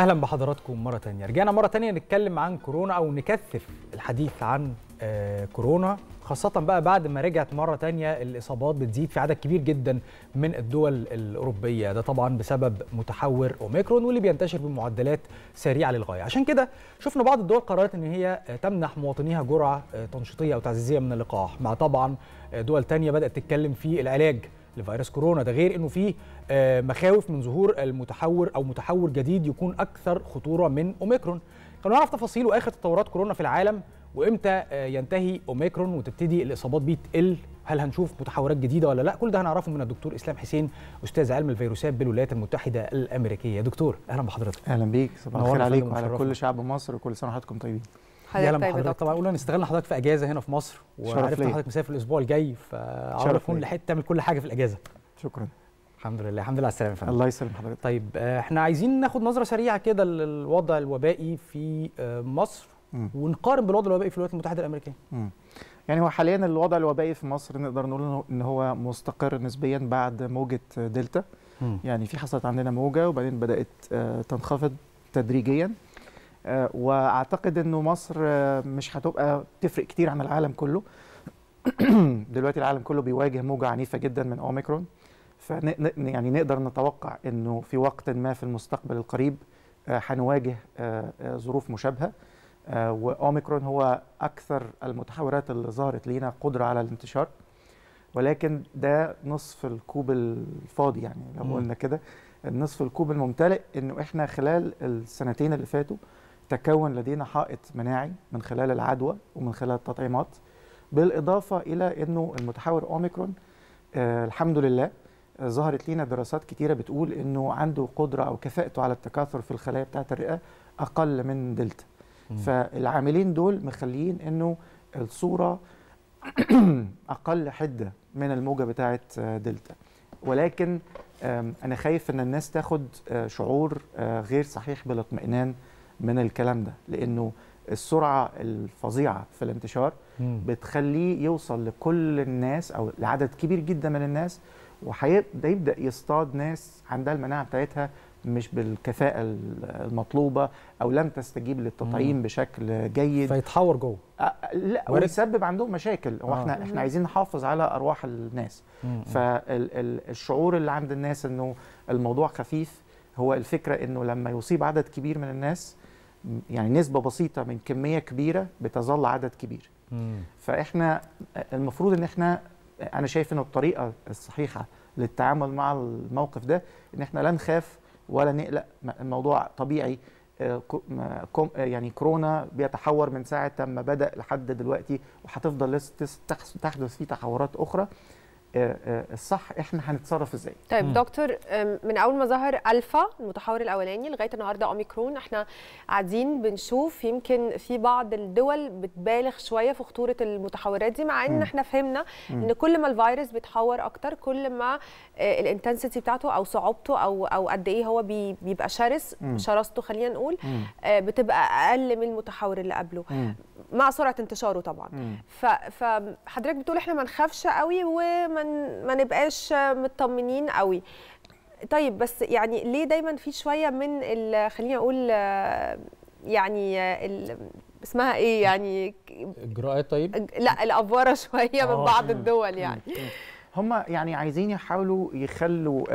اهلا بحضراتكم مره تانية رجعنا مره تانية نتكلم عن كورونا او نكثف الحديث عن آه، كورونا خاصة بقى بعد ما رجعت مرة تانية الإصابات بتزيد في عدد كبير جدا من الدول الأوروبية ده طبعا بسبب متحور أوميكرون واللي بينتشر بمعدلات سريعة للغاية عشان كده شفنا بعض الدول قررت إن هي آه، تمنح مواطنيها جرعة آه، تنشيطية أو تعزيزية من اللقاح مع طبعا دول تانية بدأت تتكلم في العلاج لفيروس كورونا ده غير انه فيه آه، مخاوف من ظهور المتحور او متحور جديد يكون اكثر خطوره من اوميكرون خلونا نعرف تفاصيل واخر تطورات كورونا في العالم وامتى آه، ينتهي اوميكرون وتبتدي الاصابات بيه تقل هل هنشوف متحورات جديده ولا لا كل ده هنعرفه من الدكتور اسلام حسين استاذ علم الفيروسات بالولايات المتحده الامريكيه دكتور اهلا بحضرتك اهلا بيك صباح الخير عليكم وعلى كل شعب مصر وكل سنه وحضراتكم طيبين يا هلا حضرتك طبعا اولا استغلنا حضرتك في اجازه هنا في مصر وعرفت حضرتك مسافر الاسبوع الجاي فعرف تكون لحقت تعمل كل حاجه في الاجازه شكرا الحمد لله الحمد لله على السلامه يا فندم الله يسلم حضرتك طيب آه، احنا عايزين ناخد نظره سريعه كده للوضع الوبائي في آه، مصر م. ونقارن بالوضع الوبائي في الولايات المتحده الامريكيه م. يعني هو حاليا الوضع الوبائي في مصر نقدر نقول ان هو مستقر نسبيا بعد موجه دلتا م. يعني في حصلت عندنا موجه وبعدين بدات آه، تنخفض تدريجيا آه، واعتقد انه مصر آه، مش هتبقى تفرق كتير عن العالم كله دلوقتي العالم كله بيواجه موجه عنيفه جدا من اوميكرون ف يعني نقدر نتوقع انه في وقت ما في المستقبل القريب آه، هنواجه ظروف مشابهه واوميكرون هو اكثر المتحورات اللي ظهرت لينا قدره على الانتشار ولكن ده نصف الكوب الفاضي يعني لو قلنا كده النصف الكوب الممتلئ انه احنا خلال السنتين اللي فاتوا تكون لدينا حائط مناعي من خلال العدوى ومن خلال التطعيمات بالإضافة إلى أنه المتحور أوميكرون آه الحمد لله آه ظهرت لنا دراسات كثيره بتقول أنه عنده قدرة أو كفاءته على التكاثر في الخلايا بتاعة الرئة أقل من دلتا فالعاملين دول مخليين أنه الصورة أقل حدة من الموجة بتاعة آه، دلتا ولكن أنا خايف أن الناس تاخد آه، شعور آه، غير صحيح بالاطمئنان من الكلام ده لانه السرعه الفظيعه في الانتشار بتخليه يوصل لكل الناس او لعدد كبير جدا من الناس وهيبدا يبدا يصطاد ناس عندها المناعه بتاعتها مش بالكفاءة المطلوبة أو لم تستجيب للتطعيم مم. بشكل جيد فيتحور جوه لا ويسبب عندهم مشاكل هو آه. احنا احنا عايزين نحافظ على أرواح الناس فالشعور اللي عند الناس إنه الموضوع خفيف هو الفكرة إنه لما يصيب عدد كبير من الناس يعني نسبة بسيطة من كمية كبيرة بتظل عدد كبير مم. فإحنا المفروض إن إحنا أنا شايف إن الطريقة الصحيحة للتعامل مع الموقف ده إن إحنا لا نخاف ولا نقلق الموضوع طبيعي آه، آه، يعني كورونا بيتحور من ساعة ما بدأ لحد دلوقتي وهتفضل لسه تحدث فيه تحورات أخرى آه، آه، الصح احنا هنتصرف ازاي طيب دكتور من اول ما ظهر الفا المتحور الاولاني لغايه النهارده اوميكرون احنا قاعدين بنشوف يمكن في بعض الدول بتبالغ شويه في خطوره المتحورات دي مع ان م. احنا فهمنا م. ان كل ما الفيروس بيتحور اكتر كل ما آه، الانتنسيتي بتاعته او صعوبته او او قد ايه هو بيبقى شرس شراسته خلينا نقول بتبقى اقل من المتحور اللي قبله مع سرعه انتشاره طبعا فحضرتك بتقول احنا ما نخافش قوي وما ما نبقاش مطمنين قوي طيب بس يعني ليه دايما في شويه من خليني اقول يعني اسمها ايه يعني اجراءات طيب لا الافوره شويه من آه، بعض الدول يعني هم يعني عايزين يحاولوا يخلوا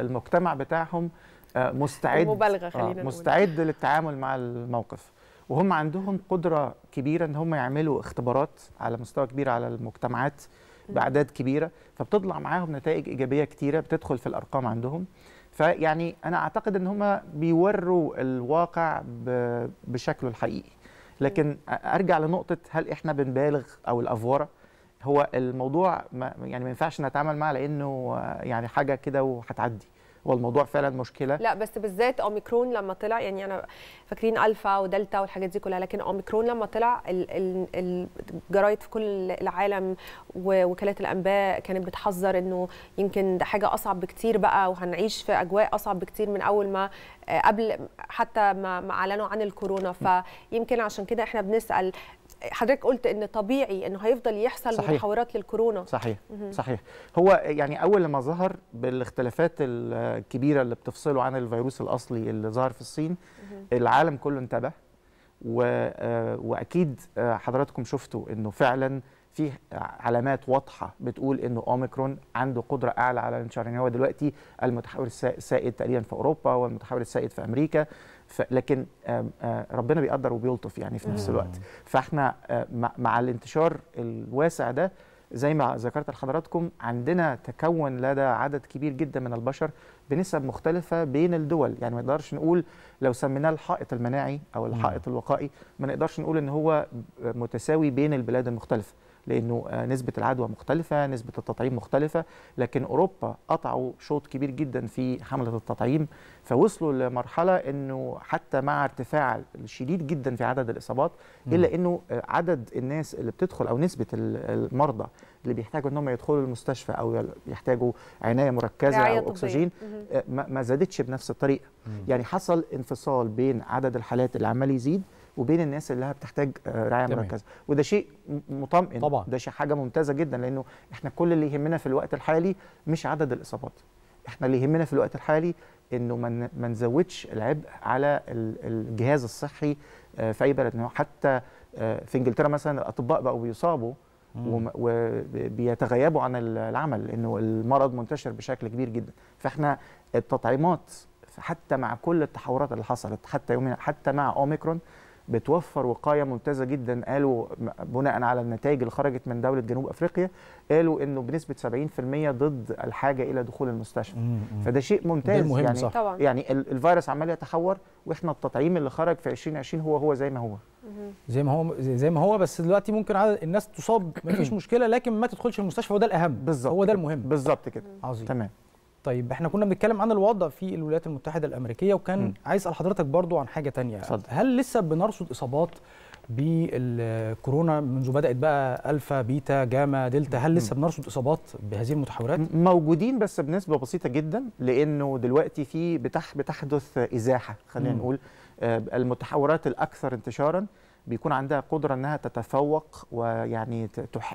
المجتمع بتاعهم آه، مستعد مبالغه خلينا آه، نقول مستعد للتعامل مع الموقف وهم عندهم قدره كبيره ان هم يعملوا اختبارات على مستوى كبير على المجتمعات باعداد كبيره فبتطلع معاهم نتائج ايجابيه كتيره بتدخل في الارقام عندهم فيعني انا اعتقد ان هم بيوروا الواقع بشكله الحقيقي لكن ارجع لنقطه هل احنا بنبالغ او الافوره هو الموضوع ما يعني ما ينفعش نتعامل معاه لانه يعني حاجه كده وهتعدي والموضوع فعلا مشكله لا بس بالذات اوميكرون لما طلع يعني انا فاكرين الفا ودلتا والحاجات دي كلها لكن اوميكرون لما طلع الجرايد في كل العالم ووكالات الانباء كانت بتحذر انه يمكن ده حاجه اصعب بكتير بقى وهنعيش في اجواء اصعب بكتير من اول ما آه، قبل حتى ما اعلنوا عن الكورونا فيمكن عشان كده احنا بنسال حضرتك قلت ان طبيعي انه هيفضل يحصل صحيح. محاورات للكورونا صحيح مم. صحيح هو يعني اول لما ظهر بالاختلافات الكبيره اللي بتفصله عن الفيروس الاصلي اللي ظهر في الصين مم. العالم كله انتبه و... آه، واكيد آه، حضراتكم شفتوا انه فعلا في علامات واضحه بتقول انه اوميكرون عنده قدره اعلى على الانتشار يعني هو دلوقتي المتحور السائد تقريبا في اوروبا والمتحور السائد في امريكا لكن ربنا بيقدر وبيلطف يعني في نفس الوقت فاحنا مع الانتشار الواسع ده زي ما ذكرت لحضراتكم عندنا تكون لدى عدد كبير جدا من البشر بنسب مختلفة بين الدول يعني ما نقدرش نقول لو سميناه الحائط المناعي أو الحائط الوقائي ما نقدرش نقول إن هو متساوي بين البلاد المختلفة لانه آه، نسبه العدوى مختلفه نسبه التطعيم مختلفه لكن اوروبا قطعوا شوط كبير جدا في حمله التطعيم فوصلوا لمرحله انه حتى مع ارتفاع شديد جدا في عدد الاصابات الا انه آه، عدد الناس اللي بتدخل او نسبه المرضى اللي بيحتاجوا انهم يدخلوا المستشفى او يحتاجوا عنايه مركزه او اكسجين آه، ما زادتش بنفس الطريقه يعني حصل انفصال بين عدد الحالات اللي عمال يزيد وبين الناس اللي بتحتاج آه، رعايه مركزه وده شيء مطمئن طبعا ده شيء حاجه ممتازه جدا لانه احنا كل اللي يهمنا في الوقت الحالي مش عدد الاصابات احنا اللي يهمنا في الوقت الحالي انه ما نزودش العبء على الجهاز الصحي آه، في اي بلد حتى آه، في انجلترا مثلا الاطباء بقوا بيصابوا وبيتغيبوا عن العمل لانه المرض منتشر بشكل كبير جدا فاحنا التطعيمات حتى مع كل التحورات اللي حصلت حتى يومنا حتى مع اوميكرون بتوفر وقايه ممتازه جدا قالوا بناء على النتائج اللي خرجت من دوله جنوب افريقيا قالوا انه بنسبه 70% ضد الحاجه الى دخول المستشفى فده شيء ممتاز مهم يعني صح. طبعا. يعني الفيروس عمال يتحور واحنا التطعيم اللي خرج في 2020 هو هو زي ما هو زي ما هو زي ما هو بس دلوقتي ممكن عدد الناس تصاب مفيش مشكله لكن ما تدخلش المستشفى وده الاهم بالظبط هو ده المهم بالظبط كده عظيم تمام طيب احنا كنا بنتكلم عن الوضع في الولايات المتحده الامريكيه وكان م. عايز اسال حضرتك برضو عن حاجه تانية صد. هل لسه بنرصد اصابات بالكورونا منذ بدات بقى الفا بيتا جاما دلتا هل لسه بنرصد اصابات بهذه المتحورات موجودين بس بنسبه بسيطه جدا لانه دلوقتي في بتح بتحدث ازاحه خلينا نقول آه، المتحورات الاكثر انتشارا بيكون عندها قدره انها تتفوق ويعني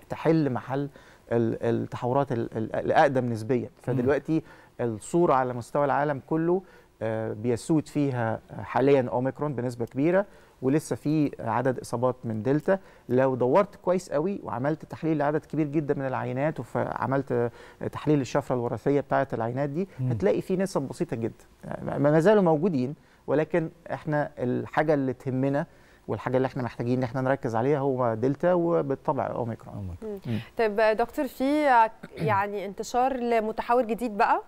تحل محل التحورات الاقدم نسبيا فدلوقتي الصوره على مستوى العالم كله آه، بيسود فيها حاليا اوميكرون بنسبه كبيره ولسه في عدد اصابات من دلتا لو دورت كويس قوي وعملت تحليل لعدد كبير جدا من العينات وعملت تحليل الشفره الوراثيه بتاعه العينات دي هتلاقي في نسب بسيطه جدا ما زالوا موجودين ولكن احنا الحاجه اللي تهمنا والحاجه اللي احنا محتاجين ان احنا نركز عليها هو دلتا وبالطبع اوميكرون طيب دكتور في يعني انتشار لمتحور جديد بقى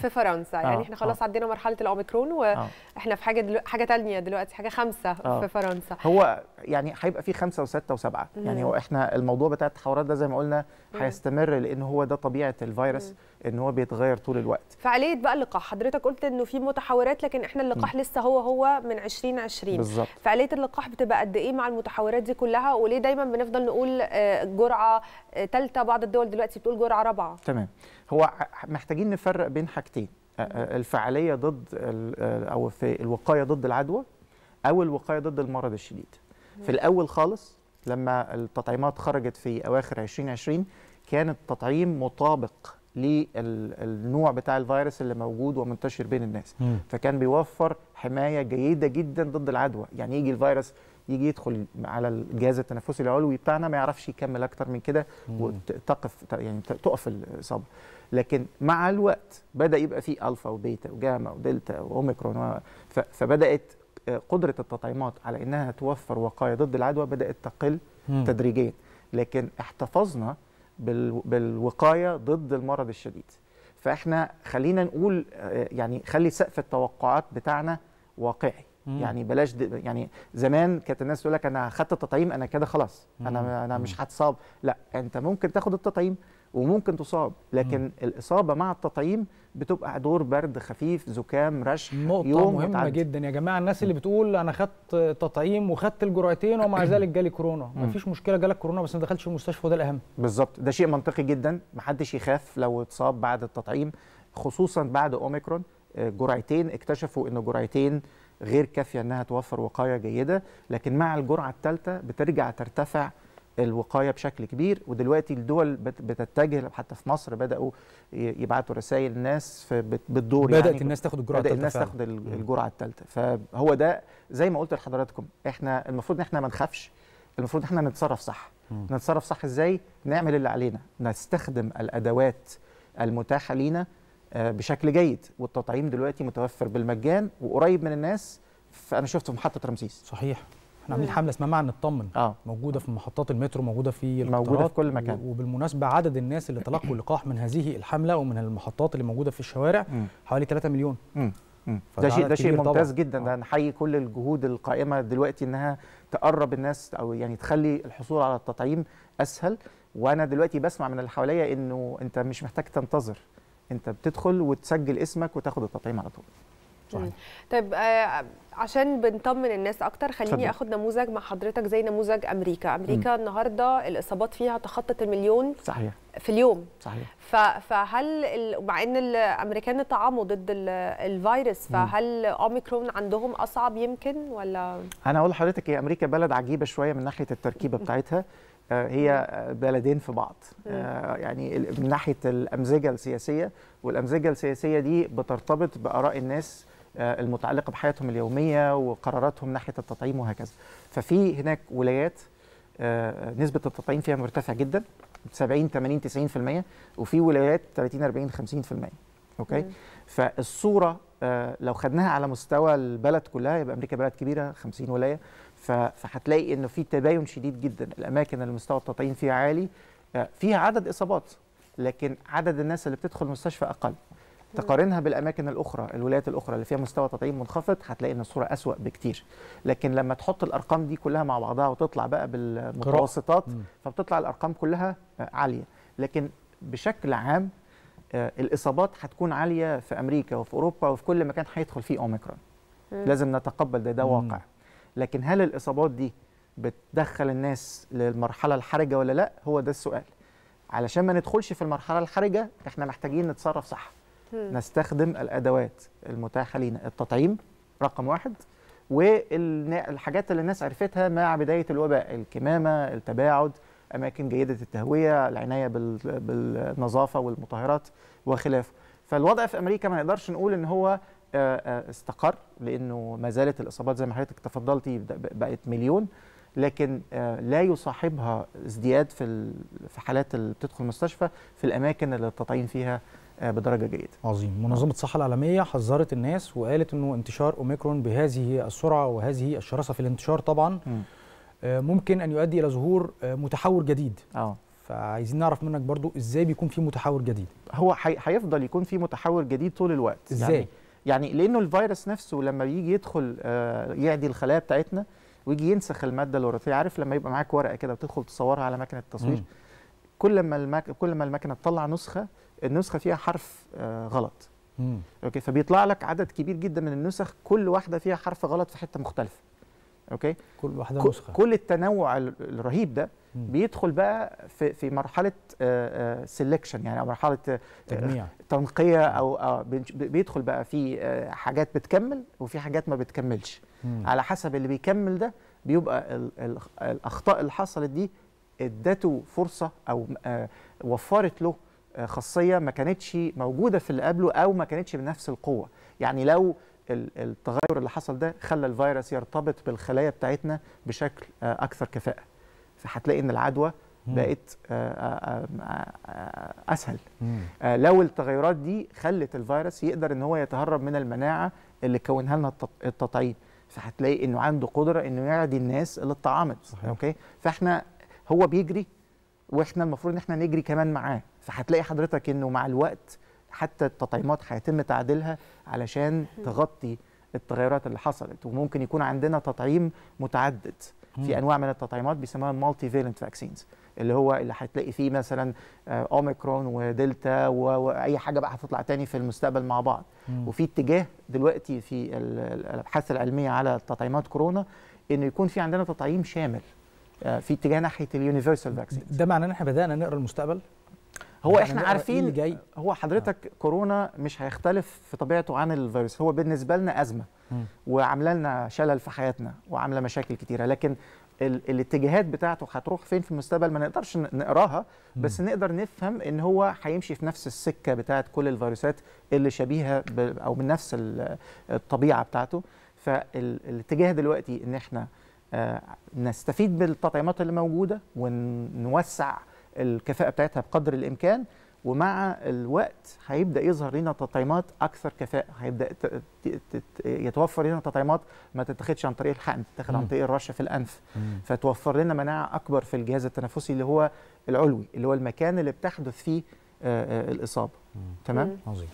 في فرنسا آه، يعني احنا آه. خلاص عدينا مرحله الاوميكرون واحنا آه. في حاجه دلو... حاجه ثانيه دلوقتي حاجه خمسه في فرنسا هو يعني هيبقى في خمسه وسته وسبعه يعني هو احنا الموضوع بتاع التحورات ده زي ما قلنا هيستمر لان هو ده طبيعه الفيروس ان هو بيتغير طول الوقت فعاليه بقى اللقاح حضرتك قلت انه في متحورات لكن احنا اللقاح م. لسه هو هو من 2020 بالظبط فعاليه اللقاح بتبقى قد ايه مع المتحورات دي كلها وليه دايما بنفضل نقول آه، جرعه ثالثه آه، بعض الدول دلوقتي بتقول جرعه رابعه تمام هو محتاجين نفرق بين حاجتين آه، الفعاليه ضد او في الوقايه ضد العدوى او الوقايه ضد المرض الشديد في الاول خالص لما التطعيمات خرجت في اواخر 2020 كان التطعيم مطابق للنوع بتاع الفيروس اللي موجود ومنتشر بين الناس م. فكان بيوفر حمايه جيده جدا ضد العدوى يعني يجي الفيروس يجي يدخل على الجهاز التنفسي العلوي بتاعنا ما يعرفش يكمل اكتر من كده وتقف يعني تقف الاصابه لكن مع الوقت بدا يبقى في الفا وبيتا وجاما ودلتا واوميكرون فبدات آه، قدره التطعيمات على انها توفر وقايه ضد العدوى بدات تقل تدريجيا لكن احتفظنا بالوقايه ضد المرض الشديد فاحنا خلينا نقول يعني خلي سقف التوقعات بتاعنا واقعي مم. يعني بلاش يعني زمان كانت الناس تقول لك انا اخذت التطعيم انا كده خلاص انا مم. انا مش هتصاب لا انت ممكن تاخد التطعيم وممكن تصاب لكن م. الاصابه مع التطعيم بتبقى دور برد خفيف زكام رشح نقطه يوم مهمه متعدد. جدا يا جماعه الناس اللي بتقول انا خدت تطعيم وخدت الجرعتين ومع ذلك جالي كورونا مفيش مشكله جالك كورونا بس ما دخلتش المستشفى وده الاهم بالظبط ده شيء منطقي جدا محدش يخاف لو اتصاب بعد التطعيم خصوصا بعد اوميكرون آه، جرعتين اكتشفوا ان جرعتين غير كافيه انها توفر وقايه جيده لكن مع الجرعه الثالثه بترجع ترتفع الوقايه بشكل كبير ودلوقتي الدول بتتجه حتى في مصر بداوا يبعتوا رسائل الناس بالدور بدات يعني الناس تاخد الجرعه الثالثه بدات الناس تاخد الجرعه الثالثه فهو ده زي ما قلت لحضراتكم احنا المفروض ان احنا ما نخافش المفروض احنا نتصرف صح م. نتصرف صح ازاي نعمل اللي علينا نستخدم الادوات المتاحه لينا آه، بشكل جيد والتطعيم دلوقتي متوفر بالمجان وقريب من الناس فانا شفته في محطه رمسيس صحيح احنا عاملين حمله اسمها معنى نطمن آه. موجوده في محطات المترو موجوده في موجوده في كل مكان وبالمناسبه عدد الناس اللي تلقوا اللقاح من هذه الحمله ومن المحطات اللي موجوده في الشوارع حوالي 3 مليون ده شيء ده شيء ممتاز طبعا. جدا ده آه. نحيي كل الجهود القائمه دلوقتي انها تقرب الناس او يعني تخلي الحصول على التطعيم اسهل وانا دلوقتي بسمع من اللي حواليا انه انت مش محتاج تنتظر انت بتدخل وتسجل اسمك وتاخد التطعيم على طول طيب, طيب، آه، عشان بنطمن الناس اكتر خليني اخد نموذج مع حضرتك زي نموذج امريكا امريكا م. النهارده الاصابات فيها تخطت المليون صحيح في اليوم صحيح فهل مع ان الامريكان طعموا ضد الفيروس فهل اوميكرون عندهم اصعب يمكن ولا انا اقول لحضرتك هي امريكا بلد عجيبه شويه من ناحيه التركيبه بتاعتها آه، هي بلدين في بعض آه، يعني من ناحيه الامزجه السياسيه والامزجه السياسيه دي بترتبط باراء الناس آه، المتعلقه بحياتهم اليوميه وقراراتهم ناحيه التطعيم وهكذا ففي هناك ولايات آه، آه، نسبه التطعيم فيها مرتفعه جدا 70 80 90% وفي ولايات 30 40 50% اوكي مم. فالصوره لو خدناها على مستوى البلد كلها يبقى امريكا بلد كبيره 50 ولايه فهتلاقي انه في تباين شديد جدا الاماكن اللي مستوى التطعيم فيها عالي فيها عدد اصابات لكن عدد الناس اللي بتدخل المستشفى اقل تقارنها بالاماكن الاخرى الولايات الاخرى اللي فيها مستوى تطعيم منخفض هتلاقي ان الصوره اسوا بكتير لكن لما تحط الارقام دي كلها مع بعضها وتطلع بقى بالمتوسطات فبتطلع الارقام كلها عاليه لكن بشكل عام آه، الاصابات هتكون عاليه في امريكا وفي اوروبا وفي كل مكان هيدخل فيه اوميكرون لازم نتقبل ده ده واقع لكن هل الاصابات دي بتدخل الناس للمرحله الحرجه ولا لا هو ده السؤال علشان ما ندخلش في المرحله الحرجه احنا محتاجين نتصرف صح نستخدم الادوات المتاحه لينا التطعيم رقم واحد والحاجات اللي الناس عرفتها مع بدايه الوباء الكمامه التباعد اماكن جيده التهويه العنايه بالنظافه والمطهرات وخلافه فالوضع في امريكا ما نقدرش نقول ان هو آه، آه، استقر لانه ما زالت الاصابات زي ما حضرتك تفضلتي بقت مليون لكن آه، لا يصاحبها ازدياد في في حالات اللي بتدخل المستشفى في الاماكن اللي التطعيم فيها آه، بدرجه جيده. عظيم، منظمه الصحه العالميه حذرت الناس وقالت انه انتشار اوميكرون بهذه السرعه وهذه الشراسه في الانتشار طبعا م. آه، ممكن ان يؤدي الى ظهور متحور جديد. اه فعايزين نعرف منك برضو ازاي بيكون في متحور جديد؟ هو هيفضل يكون في متحور جديد طول الوقت. ازاي؟ يعني, يعني لانه الفيروس نفسه لما بيجي يدخل يعدي الخلايا بتاعتنا ويجي ينسخ الماده الوراثيه عارف لما يبقى معاك ورقه كده وتدخل تصورها على ماكينه التصوير كل ما المك... كل ما الماكينه تطلع نسخه النسخه فيها حرف آه غلط اوكي فبيطلع لك عدد كبير جدا من النسخ كل واحده فيها حرف غلط في حته مختلفه اوكي كل واحده نسخه كل التنوع الرهيب ده بيدخل بقى في في مرحله سيلكشن آه، آه، يعني مرحله آه، تجميع تنقيه او بيدخل بقى في حاجات بتكمل وفي حاجات ما بتكملش مم. على حسب اللي بيكمل ده بيبقى الاخطاء اللي حصلت دي ادته فرصه او وفرت له خاصيه ما كانتش موجوده في اللي قبله او ما كانتش بنفس القوه يعني لو التغير اللي حصل ده خلى الفيروس يرتبط بالخلايا بتاعتنا بشكل آه، اكثر كفاءه فهتلاقي ان العدوى بقت آه، آه، اسهل لو التغيرات دي خلت الفيروس يقدر ان هو يتهرب من المناعه اللي كونها لنا التطعيم فهتلاقي انه عنده قدره انه يعدي الناس اللي اتطعمت اوكي فاحنا هو بيجري واحنا المفروض ان احنا نجري كمان معاه فهتلاقي حضرتك انه مع الوقت حتى التطعيمات هيتم تعديلها علشان تغطي التغيرات اللي حصلت وممكن يكون عندنا تطعيم متعدد في انواع من التطعيمات بيسموها المالتي فيلنت فاكسينز اللي هو اللي هتلاقي فيه مثلا آه، اوميكرون ودلتا واي حاجه بقى هتطلع تاني في المستقبل مع بعض وفي اتجاه دلوقتي في الابحاث العلميه على تطعيمات كورونا انه يكون في عندنا تطعيم شامل آه، في اتجاه ناحيه اليونيفرسال فاكسين ده معناه ان احنا بدانا نقرا المستقبل هو احنا إيه عارفين جاي. هو حضرتك آه. كورونا مش هيختلف في طبيعته عن الفيروس هو بالنسبه لنا ازمه وعامله لنا شلل في حياتنا وعامله مشاكل كتيره لكن الاتجاهات بتاعته هتروح فين في المستقبل ما نقدرش نقراها بس نقدر نفهم ان هو هيمشي في نفس السكه بتاعه كل الفيروسات اللي شبيهه او من نفس الطبيعه بتاعته فالاتجاه دلوقتي ان احنا آه، نستفيد بالتطعيمات اللي موجوده ونوسع الكفاءه بتاعتها بقدر الامكان ومع الوقت هيبدا يظهر لنا تطعيمات اكثر كفاءه هيبدا يتوفر لنا تطعيمات ما تتاخدش عن طريق الحقن تتاخد عن طريق الرشه في الانف مم. فتوفر لنا مناعه اكبر في الجهاز التنفسي اللي هو العلوي اللي هو المكان اللي بتحدث فيه آه، آه، الاصابه مم. تمام عظيم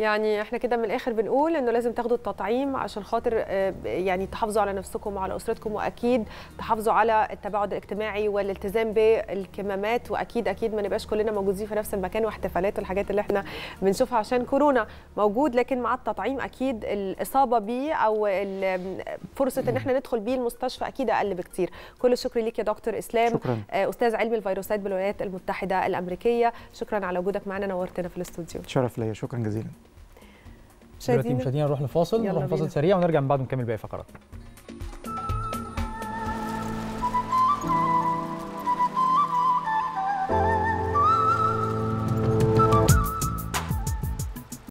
يعني احنا كده من الاخر بنقول انه لازم تاخدوا التطعيم عشان خاطر آه، يعني تحافظوا على نفسكم وعلى اسرتكم واكيد تحافظوا على التباعد الاجتماعي والالتزام بالكمامات واكيد اكيد ما نبقاش كلنا موجودين في نفس المكان واحتفالات والحاجات اللي احنا بنشوفها عشان كورونا موجود لكن مع التطعيم اكيد الاصابه بيه او فرصه ان احنا ندخل بيه المستشفى اكيد اقل بكتير كل الشكر ليك يا دكتور اسلام شكرا. آه، استاذ علم الفيروسات بالولايات المتحده الامريكيه شكرا على وجودك معنا نورتنا في الاستوديو شرف ليا شكرا جزيلا مشاهدينا دلوقتي مشاهدينا نروح لفاصل نروح لفاصل سريع ونرجع من بعد نكمل باقي فقراتنا